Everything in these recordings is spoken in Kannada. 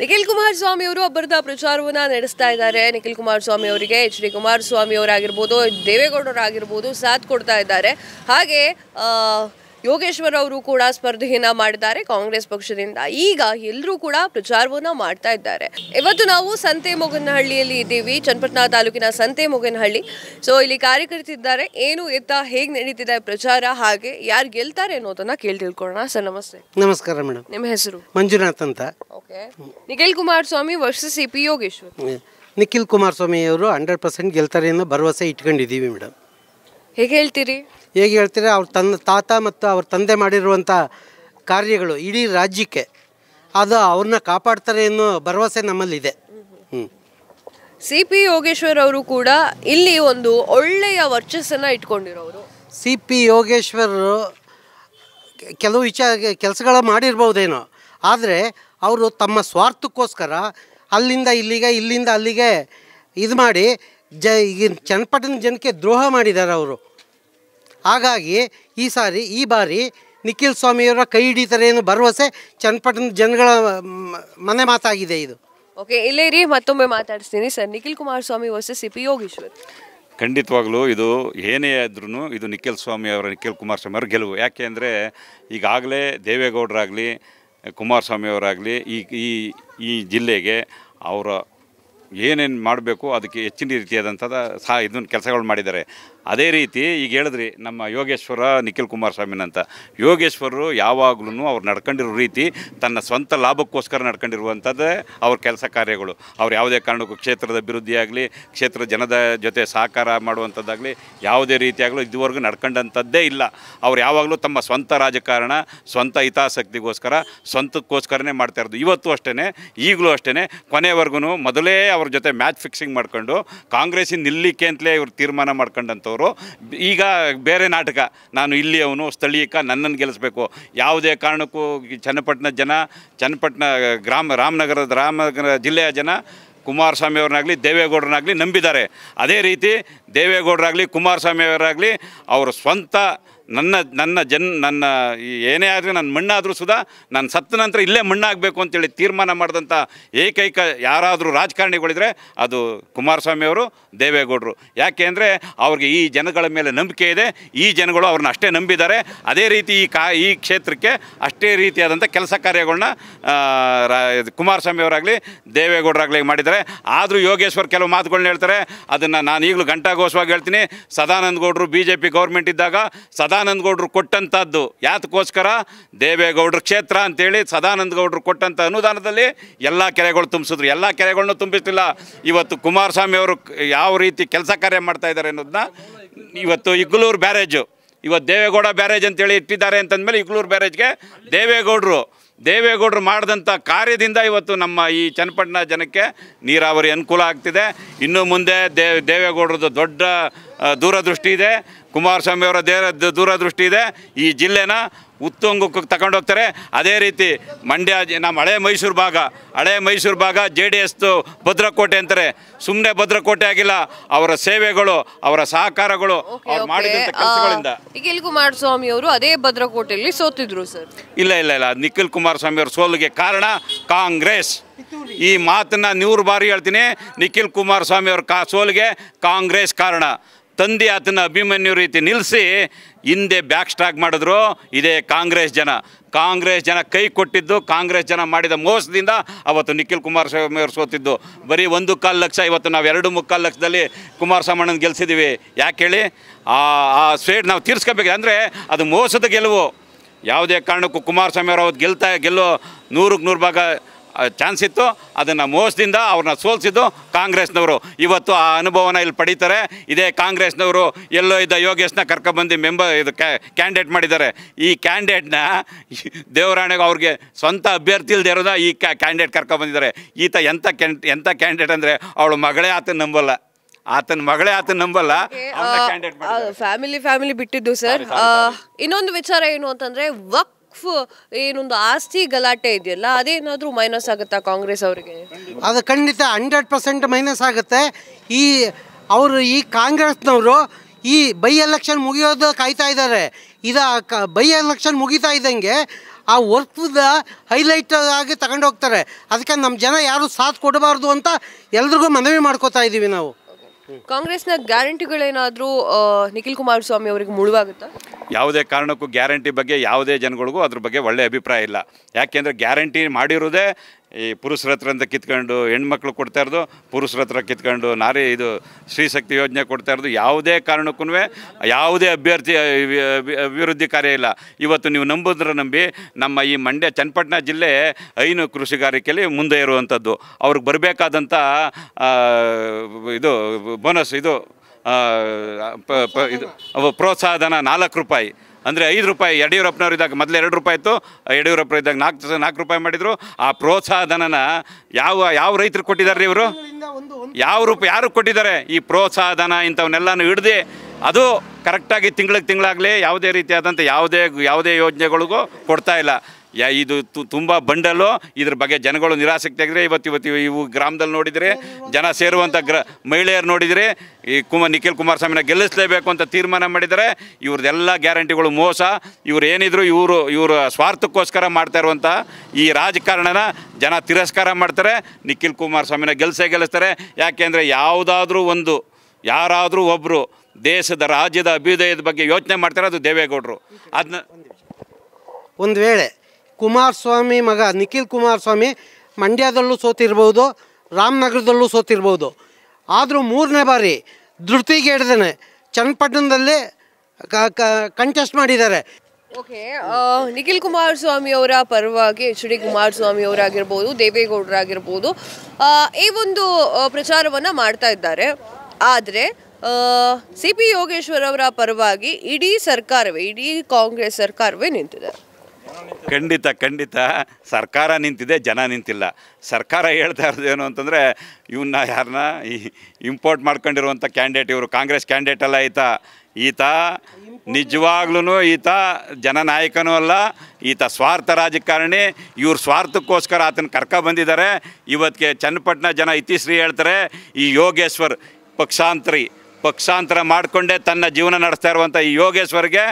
ನಿಖಿಲ್ ಕುಮಾರಸ್ವಾಮಿ ಅವರು ಅಬ್ಬರದ ಪ್ರಚಾರವನ್ನು ನಡೆಸ್ತಾ ಇದ್ದಾರೆ ನಿಖಿಲ್ ಕುಮಾರಸ್ವಾಮಿ ಅವರಿಗೆ ಎಚ್ ಡಿ ಕುಮಾರಸ್ವಾಮಿ ಅವರಾಗಿರ್ಬೋದು ದೇವೇಗೌಡರಾಗಿರ್ಬೋದು ಸಾಥ್ ಕೊಡ್ತಾ ಇದ್ದಾರೆ ಹಾಗೆ ಯೋಗೇಶ್ವರ್ ಅವರು ಕೂಡ ಸ್ಪರ್ಧೆಯನ್ನ ಮಾಡಿದ್ದಾರೆ ಕಾಂಗ್ರೆಸ್ ಪಕ್ಷದಿಂದ ಈಗ ಎಲ್ಲರೂ ಕೂಡ ಪ್ರಚಾರವನ್ನ ಮಾಡ್ತಾ ಇದ್ದಾರೆ ಇವತ್ತು ನಾವು ಸಂತೆ ಮೊಗನಹಳ್ಳಿಯಲ್ಲಿ ಇದ್ದೀವಿ ಚನ್ನಪಟ್ಟಣ ತಾಲೂಕಿನ ಸಂತೆ ಮೊಗನಹಳ್ಳಿ ಸೊ ಇಲ್ಲಿ ಕಾರ್ಯಕರ್ತಿದ್ದಾರೆ ಏನು ಎತ್ತ ಹೇಗೆ ನಡೀತಿದೆ ಪ್ರಚಾರ ಹಾಗೆ ಯಾರು ಗೆಲ್ತಾರೆ ಅನ್ನೋದನ್ನ ಕೇಳಿ ತಿಳ್ಕೊಳ್ಳೋಣ ಸರ್ ನಮಸ್ತೆ ನಮಸ್ಕಾರ ಮೇಡಮ್ ನಿಮ್ಮ ಹೆಸರು ಮಂಜುನಾಥ್ ಅಂತ ಓಕೆ ನಿಖಿಲ್ ಕುಮಾರಸ್ವಾಮಿ ವರ್ಷ ಸಿಪಿ ಪಿ ಯೋಗೇಶ್ವರ್ ನಿಖಿಲ್ ಸ್ವಾಮಿ ಅವರು ಹಂಡ್ರೆಡ್ ಪರ್ಸೆಂಟ್ ಗೆಲ್ತಾರೆ ಅನ್ನೋ ಭರವಸೆ ಇಟ್ಕೊಂಡಿದ್ದೀವಿ ಮೇಡಮ್ ಹೇಗೆ ಹೇಳ್ತೀರಿ ಹೇಗೆ ಹೇಳ್ತೀರಿ ಅವ್ರ ತನ್ನ ತಾತ ಮತ್ತು ಅವ್ರ ತಂದೆ ಮಾಡಿರುವಂಥ ಕಾರ್ಯಗಳು ಇಡೀ ರಾಜ್ಯಕ್ಕೆ ಅದು ಅವ್ರನ್ನ ಕಾಪಾಡ್ತಾರೆ ಅನ್ನೋ ಭರವಸೆ ನಮ್ಮಲ್ಲಿದೆ ಹ್ಞೂ ಸಿ ಪಿ ಯೋಗೇಶ್ವರ್ ಅವರು ಕೂಡ ಇಲ್ಲಿ ಒಂದು ಒಳ್ಳೆಯ ವರ್ಚಸ್ಸನ್ನು ಇಟ್ಕೊಂಡಿರೋರು ಸಿ ಪಿ ಯೋಗೇಶ್ವರರು ಕೆಲವು ವಿಚಾರ ಕೆಲಸಗಳ ಮಾಡಿರ್ಬೋದೇನೋ ಆದರೆ ಅವರು ತಮ್ಮ ಸ್ವಾರ್ಥಕ್ಕೋಸ್ಕರ ಅಲ್ಲಿಂದ ಇಲ್ಲಿಗೆ ಇಲ್ಲಿಂದ ಅಲ್ಲಿಗೆ ಇದು ಮಾಡಿ ಜ ಈಗ ಚನ್ನಪಟ್ಟಣ ಜನಕ್ಕೆ ದ್ರೋಹ ಮಾಡಿದ್ದಾರೆ ಅವರು ಹಾಗಾಗಿ ಈ ಸಾರಿ ಈ ಬಾರಿ ನಿಖಿಲ್ ಸ್ವಾಮಿಯವರ ಕೈ ಹಿಡಿತಾರೆ ಏನು ಭರವಸೆ ಚನ್ನಪಟ್ಟಣದ ಜನಗಳ ಮನೆ ಮಾತಾಗಿದೆ ಇದು ಓಕೆ ಇಲ್ಲೇ ರೀ ಮತ್ತೊಮ್ಮೆ ಮಾತಾಡಿಸ್ತೀನಿ sir Nikhil Kumaraswamy versus C P Yogeshwar ಖಂಡಿತವಾಗಲೂ ಇದು ಏನೇ ಆದ್ರೂ ಇದು ನಿಖಿಲ್ ಸ್ವಾಮಿ ಅವರ ನಿಖಿಲ್ ಕುಮಾರಸ್ವಾಮಿ ಅವರ ಗೆಲುವು ಯಾಕೆ ಅಂದರೆ ಈಗಾಗಲೇ ದೇವೇಗೌಡರಾಗಲಿ ಕುಮಾರಸ್ವಾಮಿ ಅವರಾಗಲಿ ಈ ಈ ಈ ಜಿಲ್ಲೆಗೆ ಅವರ ಏನೇನು ಮಾಡಬೇಕು ಅದಕ್ಕೆ ಹೆಚ್ಚಿನ ರೀತಿಯಾದಂಥದ್ದು ಸಹ ಇದನ್ನು ಕೆಲಸಗಳು ಮಾಡಿದ್ದಾರೆ ಅದೇ ರೀತಿ ಈಗ ಹೇಳಿದ್ರಿ ನಮ್ಮ ಯೋಗೇಶ್ವರ ನಿಖಿಲ್ ಅಂತ ಯೋಗೇಶ್ವರರು ಯಾವಾಗಲೂ ಅವ್ರು ನಡ್ಕೊಂಡಿರೋ ರೀತಿ ತನ್ನ ಸ್ವಂತ ಲಾಭಕ್ಕೋಸ್ಕರ ನಡ್ಕೊಂಡಿರುವಂಥದ್ದೇ ಅವ್ರ ಕೆಲಸ ಕಾರ್ಯಗಳು ಅವ್ರು ಯಾವುದೇ ಕಾರಣಕ್ಕೂ ಕ್ಷೇತ್ರದ ಅಭಿವೃದ್ಧಿ ಆಗಲಿ ಕ್ಷೇತ್ರ ಜನದ ಜೊತೆ ಸಹಕಾರ ಮಾಡುವಂಥದ್ದಾಗಲಿ ಯಾವುದೇ ರೀತಿಯಾಗಲೂ ಇದುವರೆಗೂ ನಡ್ಕೊಂಡಂಥದ್ದೇ ಇಲ್ಲ ಅವ್ರು ಯಾವಾಗಲೂ ತಮ್ಮ ಸ್ವಂತ ರಾಜಕಾರಣ ಸ್ವಂತ ಹಿತಾಸಕ್ತಿಗೋಸ್ಕರ ಸ್ವಂತಕ್ಕೋಸ್ಕರನೇ ಮಾಡ್ತಾ ಇರೋದು ಇವತ್ತು ಅಷ್ಟೇ ಈಗಲೂ ಅಷ್ಟೇ ಕೊನೆವರೆಗೂ ಮೊದಲೇ ಅವ್ರ ಜೊತೆ ಮ್ಯಾಚ್ ಫಿಕ್ಸಿಂಗ್ ಮಾಡ್ಕೊಂಡು ಕಾಂಗ್ರೆಸ್ಸಿನ ನಿಲ್ಲಿಕೆ ಅಂತಲೇ ಇವ್ರು ತೀರ್ಮಾನ ಮಾಡ್ಕೊಂಡಂಥವ್ರು ಅವರು ಈಗ ಬೇರೆ ನಾಟಕ ನಾನು ಇಲ್ಲಿ ಅವನು ಸ್ಥಳೀಯಕ್ಕೆ ನನ್ನನ್ನು ಗೆಲ್ಲಿಸಬೇಕು ಯಾವುದೇ ಕಾರಣಕ್ಕೂ ಚನ್ನಪಟ್ಟಣ ಜನ ಚನ್ನಪಟ್ಟಣ ಗ್ರಾಮ ರಾಮನಗರದ ರಾಮನಗರ ಜಿಲ್ಲೆಯ ಜನ ಕುಮಾರಸ್ವಾಮಿ ಅವ್ರನ್ನಾಗಲಿ ದೇವೇಗೌಡರನ್ನಾಗಲಿ ನಂಬಿದ್ದಾರೆ ಅದೇ ರೀತಿ ದೇವೇಗೌಡರಾಗಲಿ ಕುಮಾರಸ್ವಾಮಿ ಅವರಾಗಲಿ ಅವರ ಸ್ವಂತ ನನ್ನ ನನ್ನ ಜನ್ ನನ್ನ ಏನೇ ಆದರೂ ನನ್ನ ಮಣ್ಣಾದರೂ ಸುಧಾ ನಾನು ಸತ್ತ ನಂತರ ಇಲ್ಲೇ ಮಣ್ಣಾಗಬೇಕು ಅಂತೇಳಿ ತೀರ್ಮಾನ ಮಾಡಿದಂಥ ಏಕೈಕ ಯಾರಾದರೂ ರಾಜಕಾರಣಿಗಳಿದ್ರೆ ಅದು ಕುಮಾರಸ್ವಾಮಿಯವರು ದೇವೇಗೌಡರು ಯಾಕೆ ಅಂದರೆ ಅವ್ರಿಗೆ ಈ ಜನಗಳ ಮೇಲೆ ನಂಬಿಕೆ ಇದೆ ಈ ಜನಗಳು ಅವ್ರನ್ನ ಅಷ್ಟೇ ನಂಬಿದ್ದಾರೆ ಅದೇ ರೀತಿ ಈ ಕಾ ಈ ಕ್ಷೇತ್ರಕ್ಕೆ ಅಷ್ಟೇ ರೀತಿಯಾದಂಥ ಕೆಲಸ ಕಾರ್ಯಗಳನ್ನ ಅವರಾಗಲಿ ದೇವೇಗೌಡರಾಗಲಿ ಮಾಡಿದ್ದಾರೆ ಆದರೂ ಯೋಗೇಶ್ವರ್ ಕೆಲವು ಮಾತುಗಳನ್ನ ಹೇಳ್ತಾರೆ ಅದನ್ನು ನಾನು ಈಗಲೂ ಗಂಟಾಘೋಷವಾಗಿ ಹೇಳ್ತೀನಿ ಸದಾನಂದ ಗೌಡರು ಬಿ ಜೆ ಪಿ ಗೌರ್ಮೆಂಟ್ ಇದ್ದಾಗ ಸದಾ ಸದಾನಂದಗೌಡರು ಕೊಟ್ಟಂಥದ್ದು ಯಾತಕ್ಕೋಸ್ಕರ ದೇವೇಗೌಡರ ಕ್ಷೇತ್ರ ಅಂತೇಳಿ ಸದಾನಂದಗೌಡರು ಕೊಟ್ಟಂಥ ಅನುದಾನದಲ್ಲಿ ಎಲ್ಲ ಕೆರೆಗಳು ತುಂಬಿಸಿದ್ರು ಎಲ್ಲ ಕೆರೆಗಳನ್ನು ತುಂಬಿಸ್ತಿಲ್ಲ ಇವತ್ತು ಕುಮಾರಸ್ವಾಮಿ ಅವರು ಯಾವ ರೀತಿ ಕೆಲಸ ಕಾರ್ಯ ಮಾಡ್ತಾ ಇದ್ದಾರೆ ಅನ್ನೋದನ್ನ ಇವತ್ತು ಇಗ್ಲೂರು ಬ್ಯಾರೇಜು ಇವತ್ತು ದೇವೇಗೌಡ ಬ್ಯಾರೇಜ್ ಅಂತೇಳಿ ಇಟ್ಟಿದ್ದಾರೆ ಅಂತಂದಮೇಲೆ ಇಗ್ಲೂರು ಬ್ಯಾರೇಜ್ಗೆ ದೇವೇಗೌಡರು ದೇವೇಗೌಡರು ಮಾಡಿದಂಥ ಕಾರ್ಯದಿಂದ ಇವತ್ತು ನಮ್ಮ ಈ ಚನ್ನಪಟ್ಟಣ ಜನಕ್ಕೆ ನೀರಾವರಿ ಅನುಕೂಲ ಆಗ್ತಿದೆ ಇನ್ನು ಮುಂದೆ ದೇ ದೇವೇಗೌಡರದ್ದು ದೊಡ್ಡ ದೂರದೃಷ್ಟಿ ಇದೆ ಕುಮಾರಸ್ವಾಮಿ ಅವರ ದೇರ ದೂರದೃಷ್ಟಿ ಇದೆ ಈ ಜಿಲ್ಲೆನ ಉತ್ತುಂಗಕ್ಕೆ ತಗೊಂಡೋಗ್ತಾರೆ ಅದೇ ರೀತಿ ಮಂಡ್ಯ ನಮ್ಮ ಹಳೆ ಮೈಸೂರು ಭಾಗ ಹಳೆ ಮೈಸೂರು ಭಾಗ ಜೆ ಡಿ ಎಸ್ದು ಭದ್ರಕೋಟೆ ಅಂತಾರೆ ಸುಮ್ಮನೆ ಭದ್ರಕೋಟೆ ಆಗಿಲ್ಲ ಅವರ ಸೇವೆಗಳು ಅವರ ಸಹಕಾರಗಳು ಅವ್ರು ಮಾಡಿದಂಥ ಕೆಲಸಗಳಿಂದ ನಿಖಿಲ್ ಕುಮಾರಸ್ವಾಮಿ ಅವರು ಅದೇ ಭದ್ರಕೋಟೆಯಲ್ಲಿ ಸೋತಿದ್ರು ಸರ್ ಇಲ್ಲ ಇಲ್ಲ ಇಲ್ಲ ನಿಖಿಲ್ ಕುಮಾರಸ್ವಾಮಿ ಅವರ ಸೋಲಿಗೆ ಕಾರಣ ಕಾಂಗ್ರೆಸ್ ಈ ಮಾತನ್ನ ನೂರು ಬಾರಿ ಹೇಳ್ತೀನಿ ನಿಖಿಲ್ ಕುಮಾರಸ್ವಾಮಿ ಅವರ ಕಾ ಸೋಲಿಗೆ ಕಾಂಗ್ರೆಸ್ ಕಾರಣ ತಂದು ಆತನ ಅಭಿಮನ್ಯು ರೀತಿ ನಿಲ್ಲಿಸಿ ಹಿಂದೆ ಬ್ಯಾಕ್ ಸ್ಟ್ರಾಕ್ ಮಾಡಿದ್ರು ಇದೇ ಕಾಂಗ್ರೆಸ್ ಜನ ಕಾಂಗ್ರೆಸ್ ಜನ ಕೈ ಕೊಟ್ಟಿದ್ದು ಕಾಂಗ್ರೆಸ್ ಜನ ಮಾಡಿದ ಮೋಸದಿಂದ ಅವತ್ತು ನಿಖಿಲ್ ಕುಮಾರಸ್ವಾಮಿ ಅವರು ಸೋತಿದ್ದು ಬರೀ ಒಂದು ಕಾಲು ಲಕ್ಷ ಇವತ್ತು ನಾವು ಎರಡು ಮುಕ್ಕಾಲು ಲಕ್ಷದಲ್ಲಿ ಕುಮಾರಸ್ವಾಮಣ್ಣನ ಗೆಲ್ಸಿದ್ದೀವಿ ಯಾಕೆ ಹೇಳಿ ಆ ಆ ಸ್ವೇಟ್ ನಾವು ತೀರ್ಸ್ಕೋಬೇಕು ಅಂದರೆ ಅದು ಮೋಸದ ಗೆಲುವು ಯಾವುದೇ ಕಾರಣಕ್ಕೂ ಕುಮಾರಸ್ವಾಮಿ ಅವರು ಅವತ್ತು ಗೆಲ್ತಾ ಗೆಲ್ಲೋ ನೂರಕ್ಕೆ ನೂರು ಭಾಗ ಚಾನ್ಸ್ ಇತ್ತು ಅದನ್ನು ಮೋಸದಿಂದ ಅವ್ರನ್ನ ಸೋಲಿಸಿದ್ದು ಕಾಂಗ್ರೆಸ್ನವರು ಇವತ್ತು ಆ ಅನುಭವನ ಇಲ್ಲಿ ಪಡೀತಾರೆ ಇದೇ ಕಾಂಗ್ರೆಸ್ನವರು ಎಲ್ಲೋ ಇದ್ದ ಯೋಗೇಶ್ನ ಕರ್ಕೊಂಬಂದು ಮೆಂಬರ್ ಇದು ಕ್ಯಾಂಡಿಡೇಟ್ ಮಾಡಿದ್ದಾರೆ ಈ ಕ್ಯಾಂಡಿಡೇಟ್ನ ದೇವರಾಣೆಗೆ ಅವ್ರಿಗೆ ಸ್ವಂತ ಅಭ್ಯರ್ಥಿ ಇಲ್ಲದೆ ಇರೋದ ಈ ಕ್ಯಾಂಡಿಡೇಟ್ ಕರ್ಕೊಂಬಂದಿದ್ದಾರೆ ಈತ ಎಂಥ ಕ್ಯಾಂಡ್ ಎಂಥ ಕ್ಯಾಂಡಿಡೇಟ್ ಅಂದರೆ ಅವಳು ಮಗಳೇ ಆತನ ನಂಬಲ್ಲ ಆತನ ಮಗಳೇ ಆತನ ನಂಬಲ್ಲ ಫ್ಯಾಮಿಲಿ ಫ್ಯಾಮಿಲಿ ಬಿಟ್ಟಿದ್ದು ಸರ್ ಇನ್ನೊಂದು ವಿಚಾರ ಏನು ಅಂತಂದ್ರೆ ವಕ್ ವಕ್ಫ್ ಏನೊಂದು ಆಸ್ತಿ ಗಲಾಟೆ ಇದೆಯಲ್ಲ ಅದೇನಾದರೂ ಮೈನಸ್ ಆಗುತ್ತಾ ಕಾಂಗ್ರೆಸ್ ಅವರಿಗೆ ಅದು ಖಂಡಿತ ಹಂಡ್ರೆಡ್ ಪರ್ಸೆಂಟ್ ಮೈನಸ್ ಆಗುತ್ತೆ ಈ ಅವರು ಈ ಕಾಂಗ್ರೆಸ್ನವರು ಈ ಬೈ ಎಲೆಕ್ಷನ್ ಮುಗಿಯೋದು ಕಾಯ್ತಾ ಇದ್ದಾರೆ ಇದು ಬೈ ಎಲೆಕ್ಷನ್ ಮುಗಿತಾ ಇದ್ದಂಗೆ ಆ ವರ್ಕ್ದ ಹೈಲೈಟ್ ಆಗಿ ತಗೊಂಡೋಗ್ತಾರೆ ಅದಕ್ಕೆ ನಮ್ಮ ಜನ ಯಾರು ಸಾಥ್ ಕೊಡಬಾರ್ದು ಅಂತ ಎಲ್ರಿಗೂ ಮನವಿ ಮಾಡ್ಕೋತಾ ಇದ್ದೀವಿ ನಾವು ಕಾಂಗ್ರೆಸ್ನ ಗ್ಯಾರಂಟಿಗಳೇನಾದರೂ ನಿಖಿಲ್ ಕುಮಾರಸ್ವಾಮಿ ಅವರಿಗೆ ಮುಳುವಾಗುತ್ತಾ ಯಾವುದೇ ಕಾರಣಕ್ಕೂ ಗ್ಯಾರಂಟಿ ಬಗ್ಗೆ ಯಾವುದೇ ಜನಗಳಿಗೂ ಅದ್ರ ಬಗ್ಗೆ ಒಳ್ಳೆಯ ಅಭಿಪ್ರಾಯ ಇಲ್ಲ ಯಾಕೆಂದರೆ ಗ್ಯಾರಂಟಿ ಮಾಡಿರೋದೇ ಈ ಪುರುಷರ ಹತ್ರ ಅಂತ ಕಿತ್ಕೊಂಡು ಹೆಣ್ಮಕ್ಳು ಕೊಡ್ತಾ ಇರೋದು ಪುರುಷರ ಹತ್ರ ಕಿತ್ಕೊಂಡು ನಾರಿ ಇದು ಸ್ತ್ರೀಶಕ್ತಿ ಯೋಜನೆ ಕೊಡ್ತಾ ಇರೋದು ಯಾವುದೇ ಕಾರಣಕ್ಕೂ ಯಾವುದೇ ಅಭ್ಯರ್ಥಿ ಅಭಿವೃದ್ಧಿ ಕಾರ್ಯ ಇಲ್ಲ ಇವತ್ತು ನೀವು ನಂಬಿದ್ರೆ ನಂಬಿ ನಮ್ಮ ಈ ಮಂಡ್ಯ ಚನ್ನಪಟ್ಟಣ ಜಿಲ್ಲೆ ಐನು ಕೃಷಿಗಾರಿಕೆಯಲ್ಲಿ ಮುಂದೆ ಇರುವಂಥದ್ದು ಅವ್ರಿಗೆ ಬರಬೇಕಾದಂಥ ಇದು ಬೋನಸ್ ಇದು ಇದು ಪ್ರೋತ್ಸಾಹಧನ ನಾಲ್ಕು ರೂಪಾಯಿ ಅಂದರೆ ಐದು ರೂಪಾಯಿ ಯಡಿಯೂರಪ್ಪನವ್ರು ಇದ್ದಾಗ ಮೊದಲು ಎರಡು ರೂಪಾಯಿ ಇತ್ತು ಯಡಿಯೂರಪ್ಪರು ಇದ್ದಾಗ ನಾಲ್ಕು ನಾಲ್ಕು ರೂಪಾಯಿ ಮಾಡಿದರು ಆ ಪ್ರೋತ್ಸಾಹಧನನ ಯಾವ ಯಾವ ರೈತರು ಕೊಟ್ಟಿದ್ದಾರೆ ಇವರು ಯಾವ ರೂಪ ಯಾರು ಕೊಟ್ಟಿದ್ದಾರೆ ಈ ಪ್ರೋತ್ಸಾಹಧನ ಇಂಥವನ್ನೆಲ್ಲನೂ ಹಿಡ್ದು ಅದು ಕರೆಕ್ಟಾಗಿ ತಿಂಗಳಿಗೆ ತಿಂಗಳಾಗಲಿ ಯಾವುದೇ ರೀತಿಯಾದಂಥ ಯಾವುದೇ ಯಾವುದೇ ಯೋಜನೆಗಳಿಗೂ ಕೊಡ್ತಾ ಇಲ್ಲ ಯಾ ಇದು ತುಂಬ ಬಂಡಲು ಇದ್ರ ಬಗ್ಗೆ ಜನಗಳು ನಿರಾಸಕ್ತಿ ಆಗಿದ್ರೆ ಇವತ್ತು ಇವತ್ತು ಇವು ಗ್ರಾಮದಲ್ಲಿ ನೋಡಿದರೆ ಜನ ಸೇರುವಂಥ ಗ್ರ ಮಹಿಳೆಯರು ನೋಡಿದರೆ ಈ ಕುಮ ನಿಖಿಲ್ ಕುಮಾರಸ್ವಾಮಿನ ಗೆಲ್ಲಿಸಲೇಬೇಕು ಅಂತ ತೀರ್ಮಾನ ಮಾಡಿದರೆ ಇವ್ರದ್ದೆಲ್ಲ ಗ್ಯಾರಂಟಿಗಳು ಮೋಸ ಇವ್ರು ಏನಿದ್ರು ಇವರು ಇವರು ಸ್ವಾರ್ಥಕ್ಕೋಸ್ಕರ ಮಾಡ್ತಾ ಇರುವಂಥ ಈ ರಾಜಕಾರಣನ ಜನ ತಿರಸ್ಕಾರ ಮಾಡ್ತಾರೆ ನಿಖಿಲ್ ಕುಮಾರಸ್ವಾಮಿನ ಗೆಲ್ಸೇ ಗೆಲ್ಲಿಸ್ತಾರೆ ಯಾಕೆಂದರೆ ಯಾವುದಾದ್ರೂ ಒಂದು ಯಾರಾದರೂ ಒಬ್ಬರು ದೇಶದ ರಾಜ್ಯದ ಅಭ್ಯುದಯದ ಬಗ್ಗೆ ಯೋಚನೆ ಮಾಡ್ತಾರೆ ಅದು ದೇವೇಗೌಡರು ಅದನ್ನ ಒಂದು ವೇಳೆ ಕುಮಾರಸ್ವಾಮಿ ಮಗ ನಿಖಿಲ್ ಕುಮಾರಸ್ವಾಮಿ ಮಂಡ್ಯದಲ್ಲೂ ಸೋತಿರ್ಬೋದು ರಾಮನಗರದಲ್ಲೂ ಸೋತಿರ್ಬೋದು ಆದರೂ ಮೂರನೇ ಬಾರಿ ಧೃತಿಗೇಡ್ದೇ ಚನ್ನಪಟ್ಟಣದಲ್ಲಿ ಕಂಟೆಸ್ಟ್ ಮಾಡಿದ್ದಾರೆ ಓಕೆ ನಿಖಿಲ್ ಕುಮಾರಸ್ವಾಮಿ ಅವರ ಪರವಾಗಿ ಎಚ್ ಡಿ ಕುಮಾರಸ್ವಾಮಿ ಅವರಾಗಿರ್ಬೋದು ದೇವೇಗೌಡರಾಗಿರ್ಬೋದು ಈ ಒಂದು ಪ್ರಚಾರವನ್ನು ಮಾಡ್ತಾ ಇದ್ದಾರೆ ಆದರೆ ಸಿ ಪಿ ಯೋಗೇಶ್ವರ್ ಅವರ ಪರವಾಗಿ ಇಡೀ ಸರ್ಕಾರವೇ ಇಡೀ ಕಾಂಗ್ರೆಸ್ ಸರ್ಕಾರವೇ ನಿಂತಿದೆ ಖಂಡಿತ ಖಂಡಿತ ಸರ್ಕಾರ ನಿಂತಿದೆ ಜನ ನಿಂತಿಲ್ಲ ಸರ್ಕಾರ ಹೇಳ್ತಾ ಇರೋದೇನು ಅಂತಂದರೆ ಇವನ್ನ ಯಾರನ್ನ ಈ ಇಂಪೋರ್ಟ್ ಮಾಡ್ಕೊಂಡಿರುವಂಥ ಕ್ಯಾಂಡಿಡೇಟ್ ಇವರು ಕಾಂಗ್ರೆಸ್ ಕ್ಯಾಂಡಿಡೇಟ್ ಅಲ್ಲ ಈತ ಈತ ನಿಜವಾಗ್ಲೂ ಈತ ಜನನಾಯಕನೂ ಅಲ್ಲ ಈತ ಸ್ವಾರ್ಥ ರಾಜಕಾರಣಿ ಇವ್ರ ಸ್ವಾರ್ಥಕ್ಕೋಸ್ಕರ ಆತನ ಕರ್ಕ ಬಂದಿದ್ದಾರೆ ಇವತ್ತಿಗೆ ಚನ್ನಪಟ್ಟಣ ಜನ ಇತಿಶ್ರೀ ಹೇಳ್ತಾರೆ ಈ ಯೋಗೇಶ್ವರ್ ಪಕ್ಷಾಂತರಿ ಪಕ್ಷಾಂತರ ಮಾಡಿಕೊಂಡೇ ತನ್ನ ಜೀವನ ನಡೆಸ್ತಾ ಇರುವಂಥ ಈ ಯೋಗೇಶ್ವರ್ಗೆ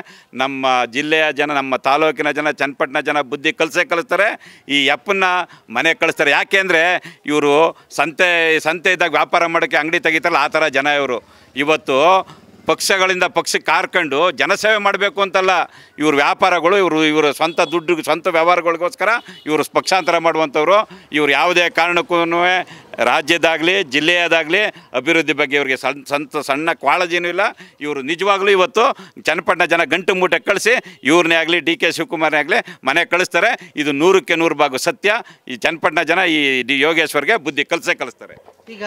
ನಮ್ಮ ಜಿಲ್ಲೆಯ ಜನ ನಮ್ಮ ತಾಲೂಕಿನ ಜನ ಚನ್ನಪಟ್ಟಣ ಜನ ಬುದ್ಧಿ ಕಲಸೇ ಕಲಿಸ್ತಾರೆ ಈ ಅಪ್ಪನ್ನ ಮನೆಗೆ ಕಳಿಸ್ತಾರೆ ಅಂದರೆ ಇವರು ಸಂತೆ ಸಂತೆ ಇದ್ದಾಗ ವ್ಯಾಪಾರ ಮಾಡೋಕ್ಕೆ ಅಂಗಡಿ ತೆಗಿತಾರಲ್ಲ ಆ ಥರ ಜನ ಇವರು ಇವತ್ತು ಪಕ್ಷಗಳಿಂದ ಪಕ್ಷಕ್ಕೆ ಹಾರ್ಕೊಂಡು ಜನಸೇವೆ ಮಾಡಬೇಕು ಅಂತಲ್ಲ ಇವ್ರ ವ್ಯಾಪಾರಗಳು ಇವರು ಇವರು ಸ್ವಂತ ದುಡ್ಡು ಸ್ವಂತ ವ್ಯವಹಾರಗಳಿಗೋಸ್ಕರ ಇವರು ಪಕ್ಷಾಂತರ ಮಾಡುವಂಥವ್ರು ಇವರು ಯಾವುದೇ ಕಾರಣಕ್ಕೂ ರಾಜ್ಯದಾಗಲಿ ಜಿಲ್ಲೆಯದಾಗಲಿ ಅಭಿವೃದ್ಧಿ ಬಗ್ಗೆ ಇವರಿಗೆ ಸಣ್ಣ ಸಂತ ಸಣ್ಣ ಕಾಳಜಿನೂ ಇಲ್ಲ ಇವರು ನಿಜವಾಗ್ಲೂ ಇವತ್ತು ಚನ್ನಪಟ್ಟಣ ಜನ ಗಂಟು ಮೂಟೆ ಕಳಿಸಿ ಇವ್ರನ್ನೇ ಆಗಲಿ ಡಿ ಕೆ ಶಿವಕುಮಾರ್ನೇ ಆಗಲಿ ಮನೆ ಕಳಿಸ್ತಾರೆ ಇದು ನೂರಕ್ಕೆ ನೂರು ಭಾಗ ಸತ್ಯ ಈ ಚನ್ನಪಟ್ಟಣ ಜನ ಈ ಡಿ ಯೋಗೇಶ್ವರ್ಗೆ ಬುದ್ಧಿ ಕಲಿಸೇ ಕಲಿಸ್ತಾರೆ ಈಗ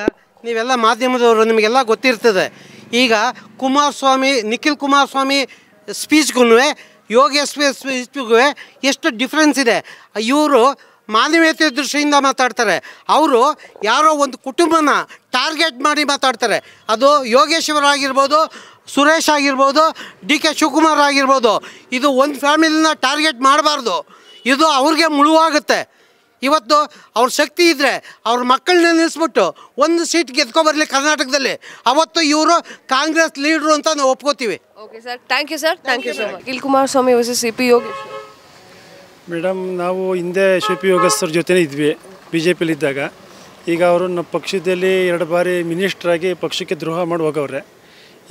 ನೀವೆಲ್ಲ ಮಾಧ್ಯಮದವರು ನಿಮಗೆಲ್ಲ ಗೊತ್ತಿರ್ತದೆ ಈಗ ಕುಮಾರಸ್ವಾಮಿ ನಿಖಿಲ್ ಕುಮಾರಸ್ವಾಮಿ ಸ್ಪೀಚ್ಗೂ ಯೋಗೇಶ್ವರ ಸ್ಪೀಚ್ಗೂ ಎಷ್ಟು ಡಿಫ್ರೆನ್ಸ್ ಇದೆ ಇವರು ಮಾನವೀಯತೆ ದೃಷ್ಟಿಯಿಂದ ಮಾತಾಡ್ತಾರೆ ಅವರು ಯಾರೋ ಒಂದು ಕುಟುಂಬನ ಟಾರ್ಗೆಟ್ ಮಾಡಿ ಮಾತಾಡ್ತಾರೆ ಅದು ಯೋಗೇಶ್ವರ ಆಗಿರ್ಬೋದು ಸುರೇಶ್ ಆಗಿರ್ಬೋದು ಡಿ ಕೆ ಶಿವಕುಮಾರ್ ಆಗಿರ್ಬೋದು ಇದು ಒಂದು ಫ್ಯಾಮಿಲಿನ ಟಾರ್ಗೆಟ್ ಮಾಡಬಾರ್ದು ಇದು ಅವ್ರಿಗೆ ಮುಳುವಾಗುತ್ತೆ ಇವತ್ತು ಅವ್ರ ಶಕ್ತಿ ಇದ್ದರೆ ಅವ್ರ ಮಕ್ಕಳನ್ನ ನಿಲ್ಲಿಸ್ಬಿಟ್ಟು ಒಂದು ಸೀಟ್ ಗೆದ್ಕೊಬರಲಿ ಕರ್ನಾಟಕದಲ್ಲಿ ಅವತ್ತು ಇವರು ಕಾಂಗ್ರೆಸ್ ಲೀಡ್ರು ಅಂತ ನಾವು ಒಪ್ಕೋತೀವಿ okay sir thank you sir thank you sir Akhil Kumar Swamy C P ಯೋಗ ಮೇಡಮ್ ನಾವು ಹಿಂದೆ ಸಿ ಪಿ ಯೋಗೇಶ್ವರ್ ಜೊತೆನೇ ಇದ್ವಿ ಬಿ ಜೆ ಇದ್ದಾಗ ಈಗ ಅವರು ನಮ್ಮ ಪಕ್ಷದಲ್ಲಿ ಎರಡು ಬಾರಿ ಆಗಿ ಪಕ್ಷಕ್ಕೆ ದ್ರೋಹ ಮಾಡಿ ಹೋಗವ್ರೆ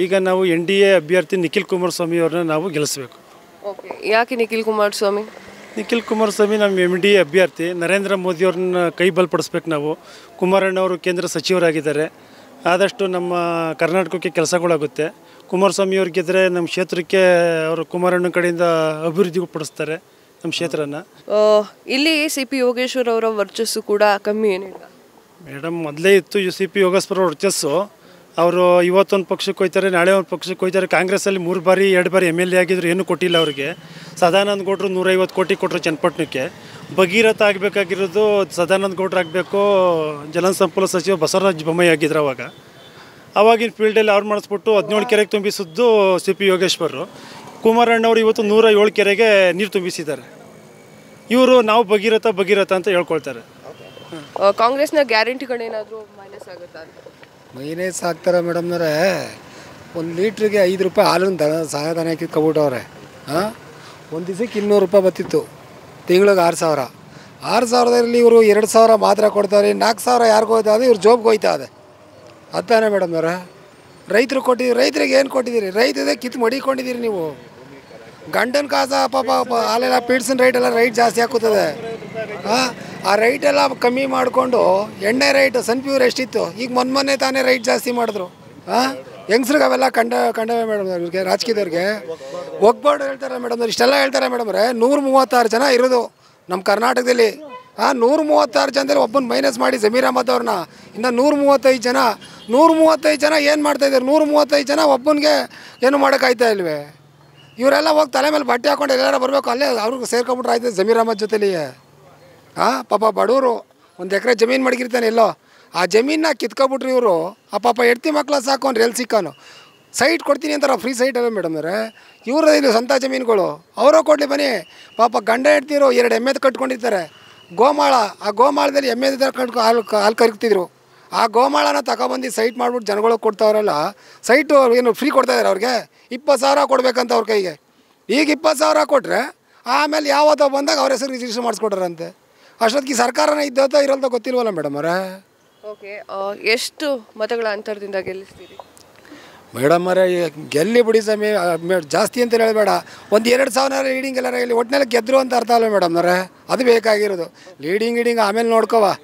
ಈಗ ನಾವು ಎನ್ ಡಿ ಎ ಅಭ್ಯರ್ಥಿ ನಿಖಿಲ್ ಕುಮಾರಸ್ವಾಮಿ ಅವ್ರನ್ನ ನಾವು ಗೆಲ್ಲಿಸ್ಬೇಕು ಯಾಕೆ ನಿಖಿಲ್ ಕುಮಾರಸ್ವಾಮಿ ನಿಖಿಲ್ ಕುಮಾರಸ್ವಾಮಿ ನಮ್ಮ ಎಮ್ ಡಿ ಅಭ್ಯರ್ಥಿ ನರೇಂದ್ರ ಮೋದಿಯವ್ರನ್ನ ಕೈ ಬಲಪಡಿಸ್ಬೇಕು ನಾವು ಕುಮಾರಣ್ಣವರು ಕೇಂದ್ರ ಸಚಿವರಾಗಿದ್ದಾರೆ ಆದಷ್ಟು ನಮ್ಮ ಕರ್ನಾಟಕಕ್ಕೆ ಕೆಲಸಗಳಾಗುತ್ತೆ ಕುಮಾರಸ್ವಾಮಿ ಇದ್ದರೆ ನಮ್ಮ ಕ್ಷೇತ್ರಕ್ಕೆ ಅವರು ಕುಮಾರಣ್ಣ ಕಡೆಯಿಂದ ಅಭಿವೃದ್ಧಿಗೂ ಪಡಿಸ್ತಾರೆ ನಮ್ಮ ಕ್ಷೇತ್ರನ ಇಲ್ಲಿ ಸಿ ಪಿ ಯೋಗೇಶ್ವರ್ ಅವರ ವರ್ಚಸ್ಸು ಕೂಡ ಕಮ್ಮಿ ಏನಿಲ್ಲ ಮೇಡಮ್ ಮೊದಲೇ ಇತ್ತು ಸಿ ಪಿ ಯೋಗೇಶ್ವರ ವರ್ಚಸ್ಸು ಅವರು ಇವತ್ತೊಂದು ಪಕ್ಷಕ್ಕೆ ಹೋಯ್ತಾರೆ ನಾಳೆ ಒಂದು ಪಕ್ಷಕ್ಕೆ ಹೋಯ್ತಾರೆ ಕಾಂಗ್ರೆಸ್ಸಲ್ಲಿ ಮೂರು ಬಾರಿ ಎರಡು ಬಾರಿ ಎಮ್ ಎಲ್ ಎ ಆಗಿದ್ರು ಏನು ಕೊಟ್ಟಿಲ್ಲ ಅವ್ರಿಗೆ ಸದಾನಂದ ಗೌಡರು ನೂರೈವತ್ತು ಕೋಟಿ ಕೊಟ್ಟರು ಚನ್ನಪಟ್ಟಣಕ್ಕೆ ಭಗೀರಥ ಆಗಬೇಕಾಗಿರೋದು ಸದಾನಂದ ಗೌಡ್ರು ಆಗಬೇಕು ಜಲಸಂಪೂಲ ಸಚಿವ ಬಸವರಾಜ ಬೊಮ್ಮಾಯಿ ಆಗಿದ್ರು ಅವಾಗ ಅವಾಗಿನ ಫೀಲ್ಡಲ್ಲಿ ಅವ್ರು ಮಾಡಿಸ್ಬಿಟ್ಟು ಹದಿನೇಳು ಕೆರೆಗೆ ತುಂಬಿಸಿದ್ದು ಸಿ ಪಿ ಯೋಗೇಶ್ವರರು ಕುಮಾರಣ್ಣವರು ಇವತ್ತು ನೂರ ಏಳು ಕೆರೆಗೆ ನೀರು ತುಂಬಿಸಿದ್ದಾರೆ ಇವರು ನಾವು ಭಗೀರಥ ಭಗೀರಥ ಅಂತ ಹೇಳ್ಕೊಳ್ತಾರೆ ಕಾಂಗ್ರೆಸ್ನ ಗ್ಯಾರಂಟಿಗಳೇನಾದರೂ ಮೈನಸ್ ಆಗುತ್ತಾ ಮೈನೇ ಸಾಕ್ತಾರೆ ಮೇಡಮ್ನವ್ರೆ ಒಂದು ಲೀಟ್ರಿಗೆ ಐದು ರೂಪಾಯಿ ಹಾಲನ್ನು ದನ ದನ ಹಾಕಿ ಕಬಿಟ್ಟವ್ರೆ ಹಾಂ ಒಂದು ದಿವಸಕ್ಕೆ ಇನ್ನೂರು ರೂಪಾಯಿ ಬತ್ತಿತ್ತು ತಿಂಗಳಿಗೆ ಆರು ಸಾವಿರ ಆರು ಸಾವಿರದಲ್ಲಿ ಇವರು ಎರಡು ಸಾವಿರ ಮಾತ್ರ ಕೊಡ್ತಾರೆ ನಾಲ್ಕು ಸಾವಿರ ಯಾರಿಗೂ ಹೋಯ್ತಾ ಅದು ಇವ್ರು ಜೋಬ್ಗೆ ಹೋಯ್ತಾ ಅದೇ ಅದಾನೆ ಮೇಡಮ್ನವ್ರೆ ರೈತರು ಕೊಟ್ಟಿದ್ದೀವಿ ರೈತರಿಗೆ ಏನು ಕೊಟ್ಟಿದ್ದೀರಿ ರೈತದೇ ಕಿತ್ತು ಮಡಿಕೊಂಡಿದ್ದೀರಿ ನೀವು ಗಂಡನ ಕಾಸ ಪಾಪ ಹಾಲೆಲ್ಲ ಪೀಡ್ಸಿನ ರೈಟ್ ಎಲ್ಲ ರೈಟ್ ಜಾಸ್ತಿ ಹಾಕುತ್ತದೆ ಹಾಂ ಆ ರೈಟ್ ಎಲ್ಲ ಕಮ್ಮಿ ಮಾಡಿಕೊಂಡು ಎಣ್ಣೆ ರೈಟ್ ಸನ್ಪ್ಯೂರ್ ಎಷ್ಟಿತ್ತು ಈಗ ಮೊನ್ನೆ ಮೊನ್ನೆ ತಾನೇ ರೈಟ್ ಜಾಸ್ತಿ ಮಾಡಿದ್ರು ಹಾಂ ಹೆಂಗ್ಸ್ರಿಗೆ ಅವೆಲ್ಲ ಕಂಡ ಕಂಡವೇ ಮೇಡಮ್ ಇವ್ರಿಗೆ ರಾಜಕೀಯದವ್ರಿಗೆ ಒಗ್ಬೋರ್ಡ್ ಹೇಳ್ತಾರೆ ಮೇಡಮ್ ಇಷ್ಟೆಲ್ಲ ಹೇಳ್ತಾರೆ ರೇ ನೂರು ಮೂವತ್ತಾರು ಜನ ಇರೋದು ನಮ್ಮ ಕರ್ನಾಟಕದಲ್ಲಿ ಹಾಂ ನೂರು ಮೂವತ್ತಾರು ಜನದಲ್ಲಿ ಒಬ್ಬನ ಮೈನಸ್ ಮಾಡಿ ಜಮೀರ್ ಅಹಮದ್ ಅವ್ರನ್ನ ಇನ್ನು ನೂರು ಮೂವತ್ತೈದು ಜನ ನೂರು ಮೂವತ್ತೈದು ಜನ ಏನು ಮಾಡ್ತಾಯಿದ್ದಾರೆ ನೂರು ಮೂವತ್ತೈದು ಜನ ಒಬ್ಬನಿಗೆ ಏನು ಮಾಡೋಕ್ಕಾಯ್ತಾ ಇಲ್ವೇ ಇವರೆಲ್ಲ ಹೋಗಿ ತಲೆ ಮೇಲೆ ಬಟ್ಟೆ ಹಾಕೊಂಡು ಎಲ್ಲರೂ ಬರಬೇಕು ಅಲ್ಲೇ ಅವ್ರಿಗೆ ಸೇರ್ಕೊಂಬಿಟ್ರೆ ಆಯ್ತದೆ ಜಮೀರ್ ಅಹಮದ್ ಜೊತೆಲಿಯೇ ಹಾಂ ಪಾಪ ಬಡವರು ಒಂದು ಎಕರೆ ಜಮೀನು ಮಡಗಿರ್ತಾನೆ ಎಲ್ಲೋ ಆ ಜಮೀನ ಕಿತ್ಕೊಬಿಟ್ರಿ ಇವರು ಆ ಪಾಪ ಎಡ್ತಿ ಮಕ್ಕಳ ಸಾಕು ಅಂದ್ರೆ ಎಲ್ಲಿ ಸಿಕ್ಕಾನು ಸೈಟ್ ಕೊಡ್ತೀನಿ ಅಂತಾರೆ ಫ್ರೀ ಸೈಟ್ ಅಲ್ಲ ಮೇಡಮ್ ಅವರೇ ಇವರು ಇದು ಸ್ವಂತ ಜಮೀನುಗಳು ಅವರೋ ಕೊಡಲಿ ಬನ್ನಿ ಪಾಪ ಗಂಡ ಹೆಡ್ತಿರೋ ಎರಡು ಎಮ್ಮೆದ ಕಟ್ಕೊಂಡಿರ್ತಾರೆ ಗೋಮಾಳ ಆ ಗೋಮಾಳದಲ್ಲಿ ಎಮ್ಮೆದ ಕಟ್ಕೊ ಹಾಲು ಹಾಲು ಕರಿತಿದ್ರು ಆ ಗೋಮಾಳನ ತಗೊಬಂದು ಸೈಟ್ ಮಾಡಿಬಿಟ್ಟು ಜನಗಳಿಗೆ ಕೊಡ್ತಾವ್ರಲ್ಲ ಸೈಟು ಏನು ಫ್ರೀ ಕೊಡ್ತಾಯಿದ್ದಾರೆ ಅವ್ರಿಗೆ ಇಪ್ಪತ್ತು ಸಾವಿರ ಕೊಡಬೇಕಂತ ಅವ್ರ ಕೈಗೆ ಈಗ ಇಪ್ಪತ್ತು ಸಾವಿರ ಕೊಟ್ಟರೆ ಆಮೇಲೆ ಯಾವತ್ತೋ ಬಂದಾಗ ಅವ್ರ ಹೆಸರು ರಿಜಿಸ್ಟರ್ ಮಾಡಿಸ್ಕೊಟ್ರಂತೆ ಅಷ್ಟೊತ್ತಿಗೆ ಸರ್ಕಾರನೇ ಇದ್ದೋತ ಅಂತ ಗೊತ್ತಿಲ್ವಲ್ಲ ಮೇಡಮ್ ಅವರೇ ಓಕೆ ಎಷ್ಟು ಮತಗಳ ಅಂತರದಿಂದ ಗೆಲ್ಲಿಸ್ತೀರಿ ಮೇಡಮ್ ಅವರೇ ಗೆಲ್ಲಿ ಬಿಡಿ ಸಮಯ ಜಾಸ್ತಿ ಅಂತ ಹೇಳಬೇಡ ಒಂದು ಎರಡು ಸಾವಿರ ಲೀಡಿಂಗ್ ಎಲ್ಲ ಇಲ್ಲಿ ಒಟ್ಟಿನಲ್ಲಿ ಗೆದ್ದರು ಅಂತ ಅರ್ಥ ಅಲ್ಲ ಮೇಡಮ್ನವ್ರೆ ಅದು ಬೇಕಾಗಿರೋದು ಲೀಡಿಂಗ್ ಲೀಡಿಂಗ್ ಆಮೇಲೆ ನೋಡ್ಕೋವಾ